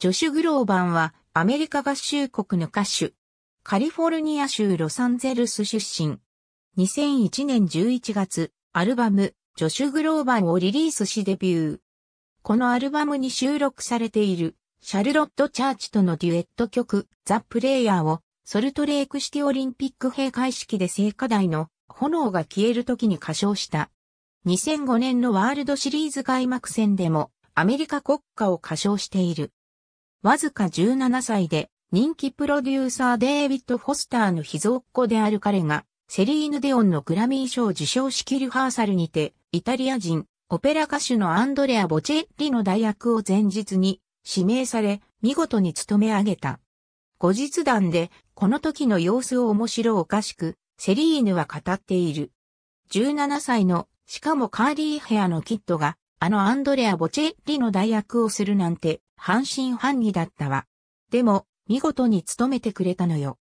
ジョシュ・グローバンはアメリカ合衆国の歌手。カリフォルニア州ロサンゼルス出身。2001年11月、アルバム、ジョシュ・グローバンをリリースしデビュー。このアルバムに収録されている、シャルロット・チャーチとのデュエット曲、ザ・プレイヤーを、ソルトレークシティオリンピック閉会式で聖火台の炎が消える時に歌唱した。2005年のワールドシリーズ開幕戦でも、アメリカ国歌を歌唱している。わずか17歳で、人気プロデューサーデイビッド・フォスターの秘蔵っ子である彼が、セリーヌ・デオンのグラミー賞受賞式リハーサルにて、イタリア人、オペラ歌手のアンドレア・ボチェッリの代役を前日に指名され、見事に務め上げた。後日談で、この時の様子を面白おかしく、セリーヌは語っている。17歳の、しかもカーリーヘアのキットが、あのアンドレア・ボチェッリの代役をするなんて、半信半疑だったわ。でも、見事に務めてくれたのよ。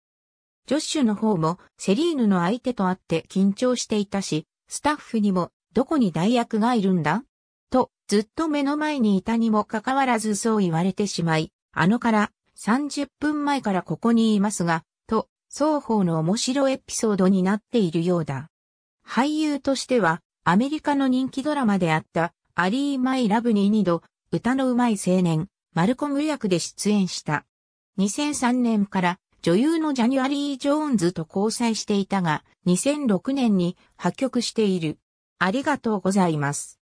ジョッシュの方も、セリーヌの相手と会って緊張していたし、スタッフにも、どこに代役がいるんだと、ずっと目の前にいたにもかかわらずそう言われてしまい、あのから、30分前からここにいますが、と、双方の面白エピソードになっているようだ。俳優としては、アメリカの人気ドラマであった、アリー・マイ・ラブ・ニー・度、歌のうまい青年、マルコム役で出演した。2003年から女優のジャニュアリー・ジョーンズと交際していたが、2006年に破局している。ありがとうございます。